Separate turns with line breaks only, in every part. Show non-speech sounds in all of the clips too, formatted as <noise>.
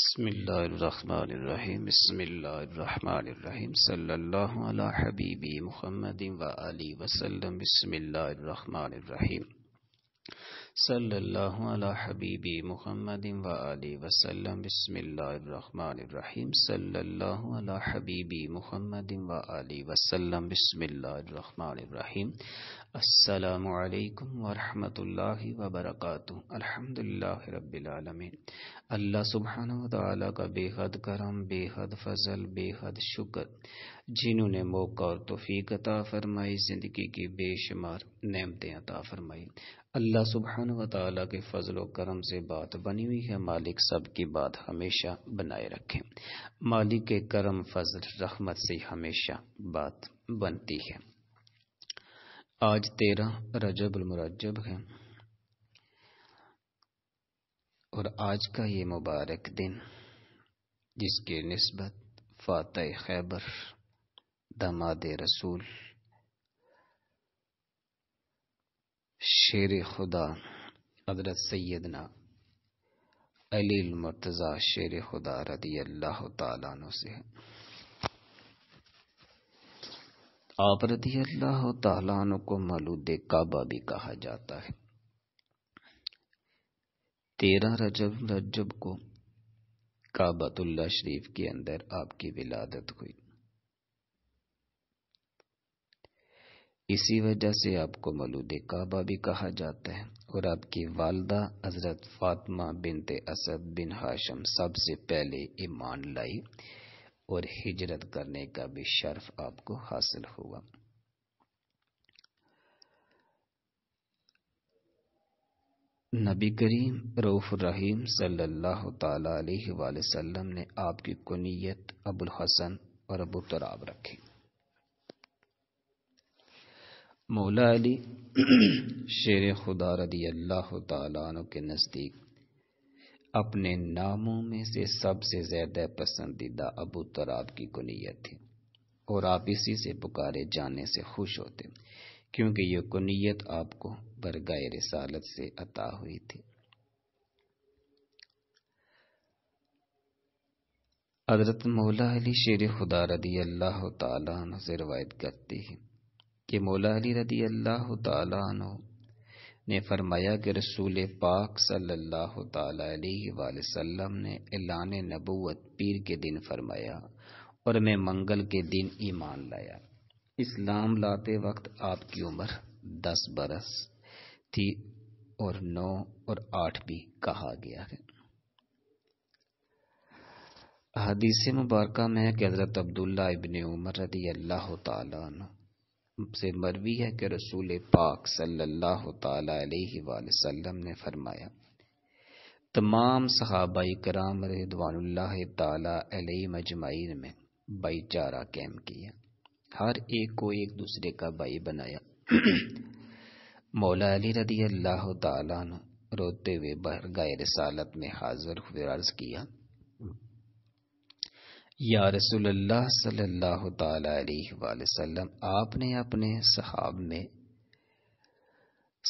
बसमीम बसमीम सल्लल्लाहु अलैहि हबीबी मुहम्मद व अली वसल्लम बसमीम सल्लल्लाहु अला हबीबी मुहम्मद व आलि वसल्लम बिस्मिल्लाहिर्रहमानिर्रहीम सल्लल्लाहु अला हबीबी मुहम्मद व आलि वसल्लम बिस्मिल्लाहिर्रहमानिर्रहीम अस्सलाम वालेकुम व रहमतुल्लाहि व बरकातुहू अल्हम्दुलिल्लाहि रब्बिल आलमीन अल्लाह सुब्हानहू व तआला का बेहद करम बेहद फजल बेहद शुक्र जिन्होंने मौका और तौफीक अता फरमाई ज़िंदगी की बेशुमार नेमतें अता फरमाई अल्लाह सुबहान व ताली के फजल करम से बात बनी हुई है मालिक सब की बात हमेशा बनाए रखें मालिक के करम फजल रहमत से हमेशा बात बनती है आज तेरह रजबुलमरजब है और आज का ये मुबारक दिन जिसके नस्बत फातह खैबर दमाद रसूल शेर खुदा हजरत सैदना अलील मुर्तज़ा शेर खुदा रदी अल्लाह तु से आप रदी अल्लाह तु को मलूद काबा भी कहा जाता है तेरह रजब रजब को काबतुल्ला शरीफ के अंदर आपकी विलादत हुई इसी वजह से आपको मलूद काबा भी कहा जाता है और आपकी वालदा हज़रत फातमा बिनते असद बिन हाशम सबसे पहले ईमान लाई और हिजरत करने का भी शर्फ आपको हासिल हुआ नबी करीम रऊफ़ रहीम सल्लल्लाहु अलैहि वसल्लम ने आपकी कुनियत अबुल हसन और अबू तराब रखी मौला अली शेर खुदा रदी अल्लाह तु के नज़दीक अपने नामों में से सबसे ज़्यादा पसंदीदा अबू तराब की कुनीत थी और आप इसी से पुकारे जाने से खुश होते क्योंकि ये कुनीत आपको बरगाए रसालत से अता हुई थी हजरत मौला अली शेर खुदा रदी अल्लाह तु से रवायत करती है कि मौला अली रदी अल्लाह तु ने फरमाया कि रसूल पाक सल्लल्लाहु अलैहि वसल्लम ने एलान नबूत पीर के दिन फरमाया और मैं मंगल के दिन ईमान लाया इस्लाम लाते वक्त आपकी उम्र दस बरस थी और नौ और आठ भी कहा गया है हदीसी मुबारक में हज़रत अब्दुल्ला इबन उमर रदी अल्लाह तु से मरवी है कि रसूल पाक सल्लल्लाहु अलैहि वसल्लम ने फरमाया तमाम सहाबा कराम रदवानल्ला में भाईचारा कैम्प किया हर एक को एक दूसरे का भाई बनाया <clears throat> मौला अली रदी अल्लाह रोते हुए बहरगाह रसालत में हाजिर हुए अर्ज किया या रसूलुल्लाह सल्लल्लाहु अलैहि वसल्लम आपने अपने सहाब में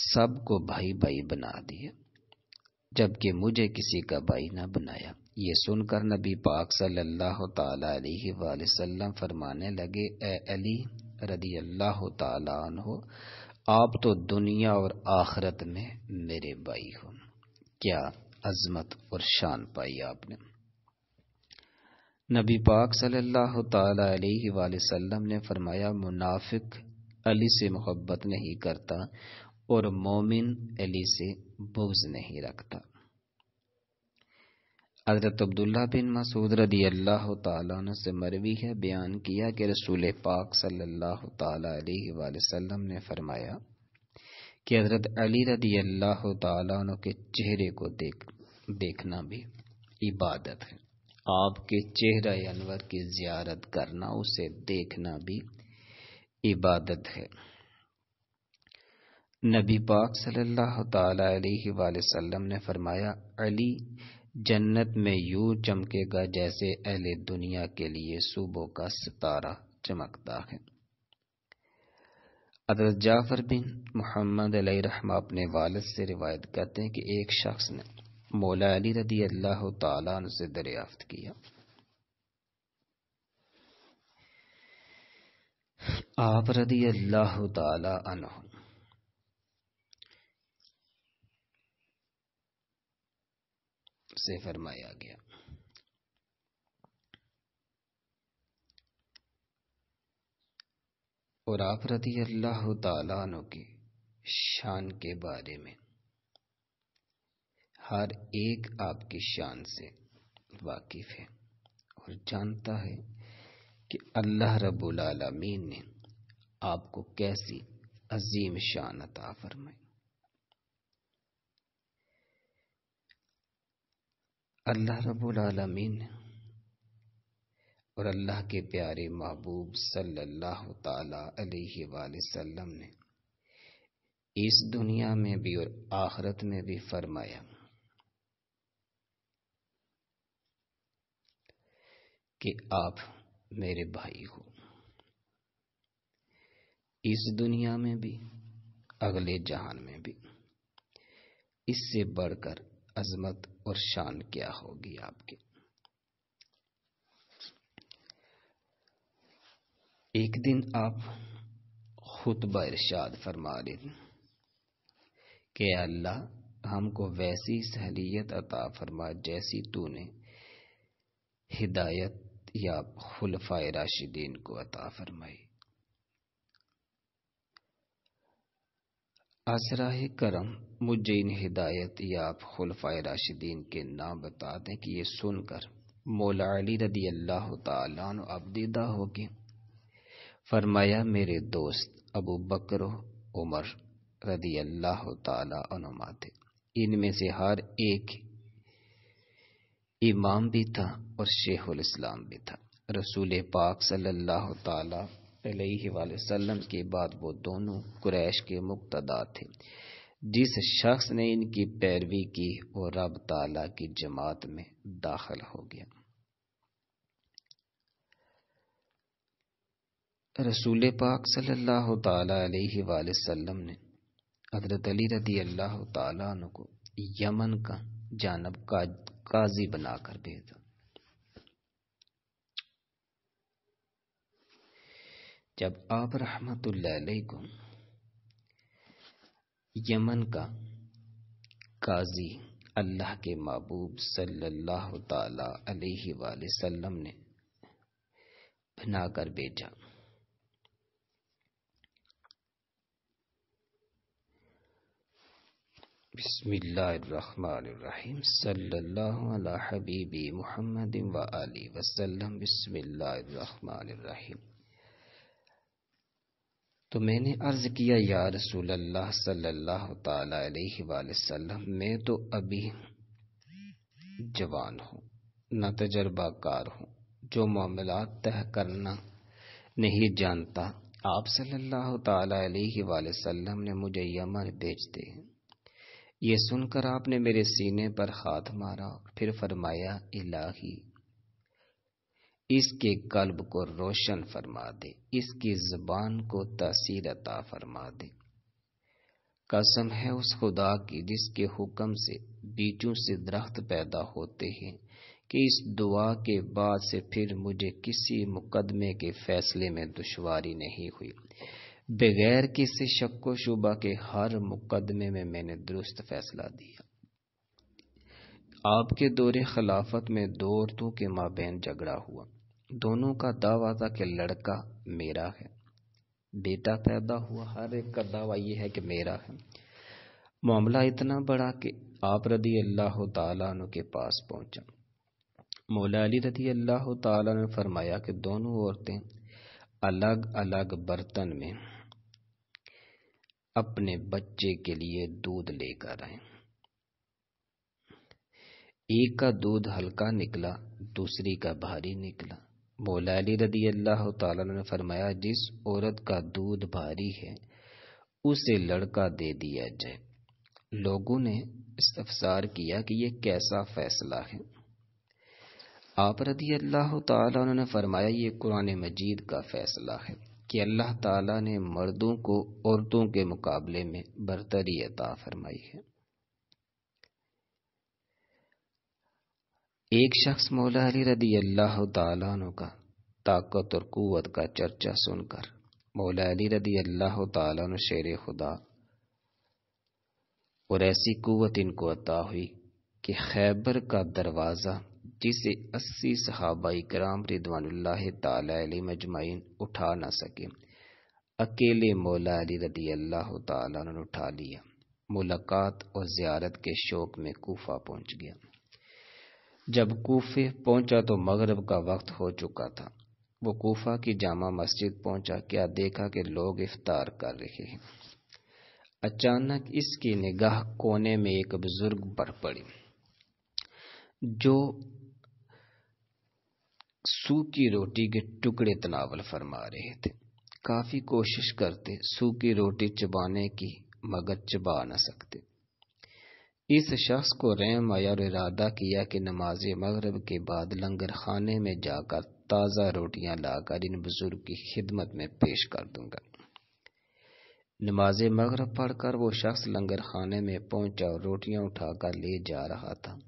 सबको भाई भाई बना दिया जबकि मुझे किसी का भाई ना बनाया ये सुनकर नबी पाक सल्लल्लाहु अलैहि वसल्लम फरमाने लगे ए अली रदी अल्लाह हो आप तो दुनिया और आखरत में मेरे भाई हो क्या अजमत और शान पाई आपने नबी पाक सल्लल्लाहु अलैहि वसल्लम ने फरमाया मुनाफिक अली से मोहब्बत नहीं करता और मोमिन अली से बोझ नहीं रखता हजरत अब्दुल्ला बिन मसूद रदी अल्लाह तु से मरवी है बयान किया कि रसूल पाक सल्लल्लाहु अलैहि वसल्लम ने फरमाया कि हजरत अली रदी अल्लाह तु के चेहरे को देख देखना भी इबादत है आपके चेहरा अनवर की जियारत करना उसे देखना भी इबादत है नबी पाक सल्लल्लाहु अलैहि वसल्लम ने फरमाया अली जन्नत में यूं चमकेगा जैसे अहले दुनिया के लिए सूबों का सितारा चमकता है हजरत जाफर बिन मोहम्मद अलैहि रहमा अपने वालद से रिवायत करते हैं कि एक शख्स ने मौला अली रदी अल्लाह तला से दरियाफ्त किया आप रदी अल्लाह तला से फरमाया गया और आप रदी अल्लाह तला की शान के बारे में हर एक आपकी शान से वाकिफ़ है और जानता है कि अल्लाह रब्बुल आलमीन ने आपको कैसी अजीम शान अता फरमाई अल्लाह रब्बुल आलमीन ने और अल्लाह के प्यारे महबूब सल्लल्लाहु ताला अलैहि वसल्लम ने इस दुनिया में भी और आखरत में भी फरमाया कि आप मेरे भाई हो इस दुनिया में भी अगले जहान में भी इससे बढ़कर अजमत और शान क्या होगी आपके एक दिन आप खुद इरशाद फरमा रहे कि अल्लाह हमको वैसी सहलियत अता फरमा जैसी तूने हिदायत या खुलफा राशिदीन को अता फरमाई आसरा करम मुझे इन हिदायत या आप खुलफा राशिदीन के नाम बता दें कि ये सुनकर मौला अली रदी अल्लाह तबदीदा होगी फरमाया मेरे दोस्त अबू बकर उमर रदी अल्लाह तुमा थे इनमें से हर एक इमाम भी था और शेखुल इस्लाम भी था रसूल पाक सल्लल्लाहु अलैहि वसल्लम के बाद वो दोनों कुरैश के मुक्तदा थे जिस शख्स ने इनकी पैरवी की वो रब ताला की जमात में दाखिल हो गया रसूल पाक सल्लल्लाहु अलैहि वसल्लम ने हजरत अली रदी अल्लाह को यमन का जानब का काजी बनाकर भेज दो जब आप रहमत यमन का काजी अल्लाह के महबूब सल्लल्लाहु अलैहि वसल्लम ने बनाकर भेजा बिस्मिल्लाहिर्रहमानिर्रहीम सल्लल्लाहु अला हबीबी मोहम्मद तो मैंने अर्ज किया या रसूल अल्लाह मैं तो अभी जवान हूँ न तजर्बाकार हूँ जो मामला तय करना नहीं जानता आप सल्लाम ने मुझे यमन भेज दे ये सुनकर आपने मेरे सीने पर हाथ मारा फिर फरमाया इलाही इसके कल्ब को रोशन फरमा दे इसकी जबान को तसीर अता फरमा दे कसम है उस खुदा की जिसके हुक्म से बीजों से दरख्त पैदा होते हैं कि इस दुआ के बाद से फिर मुझे किसी मुकदमे के फैसले में दुश्वारी नहीं हुई बगैर किसी शक व शुबा के हर मुकदमे में मैंने दुरुस्त फैसला दिया आपके दौरे खिलाफत में दो औरतों के माबेन झगड़ा हुआ दोनों का दावा था कि लड़का मेरा है बेटा पैदा हुआ हर एक का दावा यह है कि मेरा है मामला इतना बड़ा कि आप रदी अल्लाह तु के पास पहुंचा मौला अली रदी अल्लाह तु ने फरमाया कि दोनों औरतें अलग अलग बर्तन में अपने बच्चे के लिए दूध लेकर आए एक का दूध हल्का निकला दूसरी का भारी निकला मौला अली रदी अल्लाह ताला ने फरमाया जिस औरत का दूध भारी है उसे लड़का दे दिया जाए लोगों ने इस्तफसार किया कि यह कैसा फैसला है आप रदी अल्लाह ने फरमाया ये कुरान मजीद का फैसला है कि अल्लाह ताला ने मर्दों को औरतों के मुकाबले में बरतरी अता फरमाई है एक शख्स मौला अली रदी अल्लाह तु का ताकत और कुत का चर्चा सुनकर मौला अली रदी अल्लाह तु शेर खुदा और ऐसी कुत इनको अता हुई कि खैबर का दरवाज़ा जिसे अस्सी सहाबाई कराम रिदवान मजमाइन उठा ना सके अकेले मौला अली रदी अल्लाह ने उठा लिया मुलाकात और ज़्यारत के शौक में कोफा पहुंच गया जब कोफे पहुंचा तो मगरब का वक्त हो चुका था वो कोफा की जामा मस्जिद पहुंचा क्या देखा कि लोग इफ्तार कर रहे हैं अचानक इसकी निगाह कोने में एक बुजुर्ग पर पड़ी जो सूखी रोटी के टुकड़े तनावल फरमा रहे थे काफ़ी कोशिश करते सूखी रोटी चबाने की मगर चबा न सकते इस शख्स को रैम आया और इरादा किया कि नमाज मगरब के बाद लंगर खाने में जाकर ताज़ा रोटियां लाकर इन बुज़ुर्ग की खिदमत में पेश कर दूंगा नमाज मगरब पढ़कर वो शख्स लंगर खाने में पहुंचा और रोटियां उठाकर ले जा रहा था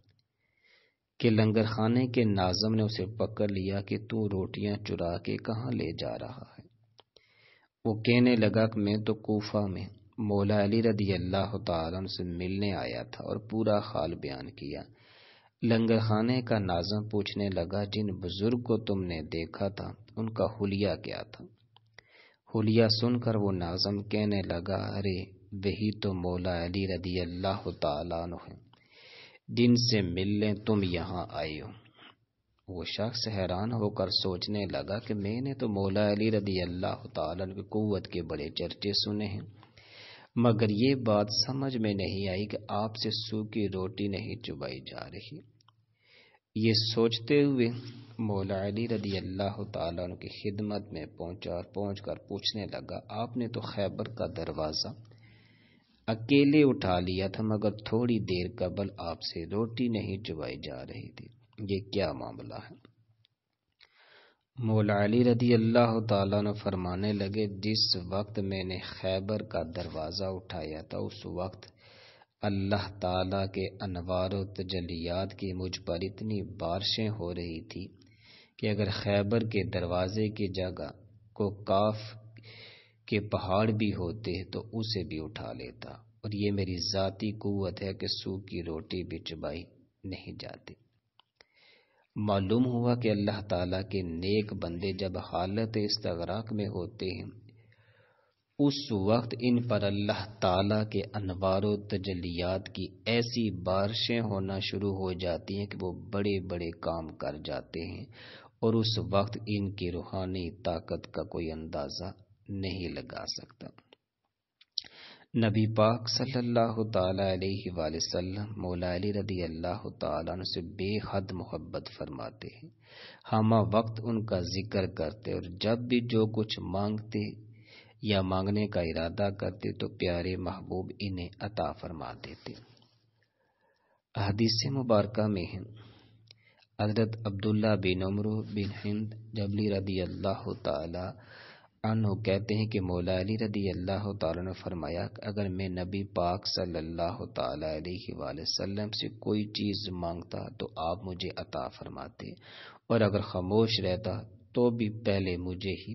कि खाने के नाजम ने उसे पकड़ लिया कि तू रोटियां चुरा के कहाँ ले जा रहा है वो कहने लगा कि मैं तो कोफा में मौला अली रदी अल्लाह तन से मिलने आया था और पूरा हाल बयान किया लंगर खाने का नाजम पूछने लगा जिन बुजुर्ग को तुमने देखा था उनका हुलिया क्या था हुलिया सुनकर वो नाजम कहने लगा अरे वही तो मौला अली रदी अल्लाह तन है जिनसे मिलने तुम यहाँ आए हो वो शख्स हैरान होकर सोचने लगा कि मैंने तो मौला अली रदी अल्लाह की कुत के बड़े चर्चे सुने हैं मगर ये बात समझ में नहीं आई कि आपसे सूखी रोटी नहीं चुबाई जा रही ये सोचते हुए मौला अली रदी अल्लाह की खिदमत में पहुंचा और पहुँच कर पूछने लगा आपने तो खैबर का दरवाज़ा अकेले उठा लिया था मगर थोड़ी देर कबल आपसे रोटी नहीं चुबाई जा रही थी ये क्या मामला है मौला अली रदी अल्लाह ने फरमाने लगे जिस वक्त मैंने खैबर का दरवाज़ा उठाया था उस वक्त अल्लाह ताला के अनवार तजलियात की मुझ पर इतनी बारिशें हो रही थी कि अगर खैबर के दरवाज़े की जगह को काफ के पहाड़ भी होते तो उसे भी उठा लेता और ये मेरी ज़ाती कुत है कि सूखी रोटी भी चबाई नहीं जाती मालूम हुआ कि अल्लाह ताला के नेक बंदे जब हालत इस्तराक में होते हैं उस वक्त इन पर अल्लाह ताला के अनवार तजलियात की ऐसी बारिशें होना शुरू हो जाती हैं कि वो बड़े बड़े काम कर जाते हैं और उस वक्त इनकी रूहानी ताकत का कोई अंदाज़ा नहीं लगा सकता नबी पाक सल्लल्लाहु अलैहि वसल्लम मौला अली रदी अल्लाह तन से बेहद मोहब्बत फरमाते हैं हम वक्त उनका जिक्र करते और जब भी जो कुछ मांगते या मांगने का इरादा करते तो प्यारे महबूब इन्हें अता फरमा देते हदीस मुबारक में है हजरत अब्दुल्ला बिन उमर बिन हिंद जबली रदी अल्लाह तला अनु कहते हैं कि मौला अली रदी अल्लाह ने फरमाया अगर मैं नबी पाक सल्लल्लाहु अलैहि वसल्लम से कोई चीज़ मांगता तो आप मुझे अता फरमाते और अगर खामोश रहता तो भी पहले मुझे ही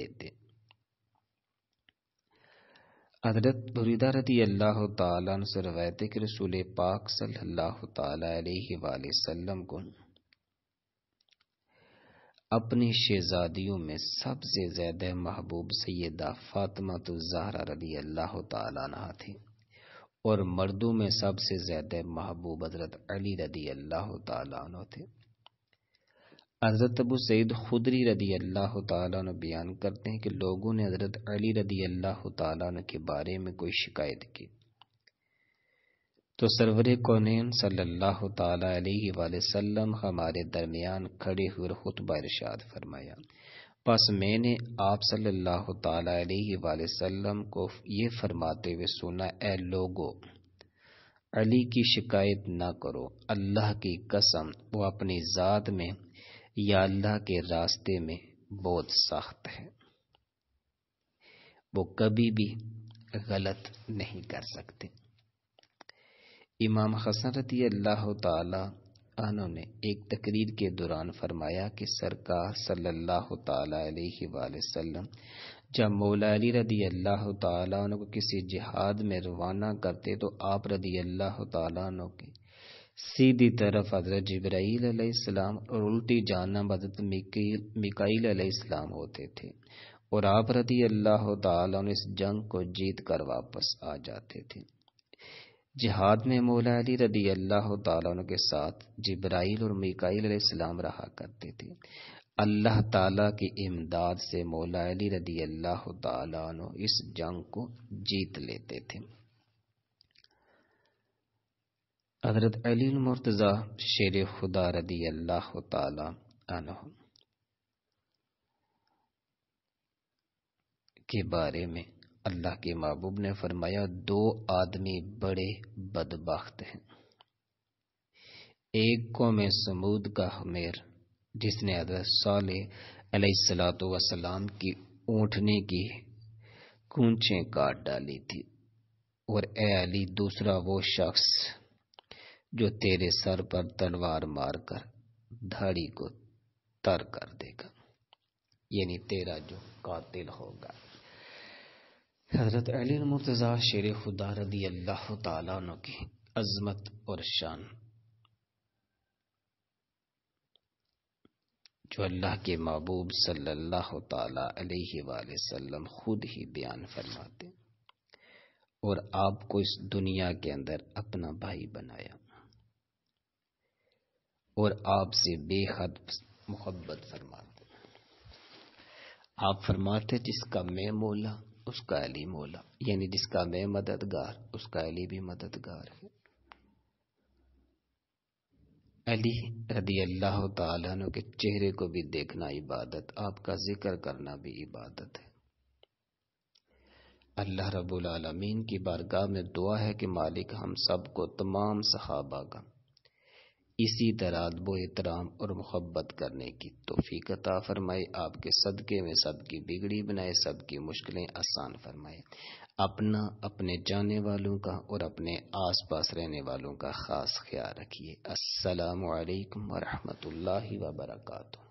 देते हजरत बुरीदा रदी अल्लाह से रवायत के रसूल पाक सल्लल्लाहु अलैहि वसल्लम को अपनी शहजादियों में सबसे ज़्यादा महबूब सैदा फ़ातिमा तो जहरा रदी अल्लाह तहा थी और मर्दों में सबसे ज़्यादा महबूब हज़रत अली रदी अल्लाह तु थे हज़रत अब सैद खुदरी रदी अल्लाह तु बयान करते हैं कि लोगों ने हज़रत अली रदी अल्लाह तु के बारे में कोई शिकायत की तो सरवर कौन सल्लल्लाहु अलैहि वसल्लम हमारे दरमियान खड़े हुए खुतबा इरशाद फरमाया बस मैंने आप सल्लल्लाहु अलैहि वसल्लम को ये फरमाते हुए सुना ए लोगो अली की शिकायत ना करो अल्लाह की कसम वो अपनी ज़ात में या अल्लाह के रास्ते में बहुत सख्त है वो कभी भी गलत नहीं कर सकते इमाम हसन रदी अल्लाह तु ने एक तकरीर के दौरान फरमाया कि सरकार सल्लल्लाहु अलैहि वसल्लम जब मौला अली रदी अल्लाह तु को किसी जिहाद में रवाना करते तो आप रदी अल्लाह तु के सीधी तरफ हजरत जबराइल और उल्टी जानब हजरत मिकाइल अलैहिस्सलाम होते थे और आप रदी अल्लाह तु इस जंग को जीत कर वापस आ जाते थे जिहाद में मौला अली रदी अल्लाह तुम के साथ जिब्राइल और मिकाइल सलाम रहा करते थे अल्लाह ताला की इमदाद से मौला अली रदी अल्लाह तु इस जंग को जीत लेते थे हजरत अली मुर्तज़ा शेर खुदा रदी अल्लाह तु के बारे में अल्लाह के महबूब ने फरमाया दो आदमी बड़े बदबख्त हैं एक में समूद का हमेर जिसने हजरत साल वसलाम की ऊँटने की कूंचें काट डाली थी और ए अली दूसरा वो शख्स जो तेरे सर पर तलवार मारकर धाड़ी को तर कर देगा यानी तेरा जो कातिल होगा हज़रत अली मुर्तज़ा शेर खुदा रदी अल्लाह तु की अजमत और शान जो अल्लाह के महबूब सल्लाम खुद ही बयान फरमाते और आपको इस दुनिया के अंदर अपना भाई बनाया और आपसे बेहद मोहब्बत फरमाते आप फरमाते जिसका मैं मोला उसका अली मौला यानी जिसका मैं मददगार उसका अली भी मददगार है अली रदी अल्लाह तु के चेहरे को भी देखना इबादत आपका जिक्र करना भी इबादत है अल्लाह रबुल आलमीन की बारगाह में दुआ है कि मालिक हम सबको तमाम सहाबा का इसी तरह वो एहतराम और मोहब्बत करने की तोफ़ी कता फरमाए आपके सदक़े में सबकी बिगड़ी बनाए सबकी मुश्किलें आसान फरमाए अपना अपने जाने वालों का और अपने आस पास रहने वालों का ख़ास ख्याल रखिए असलकम वरहमल वर्का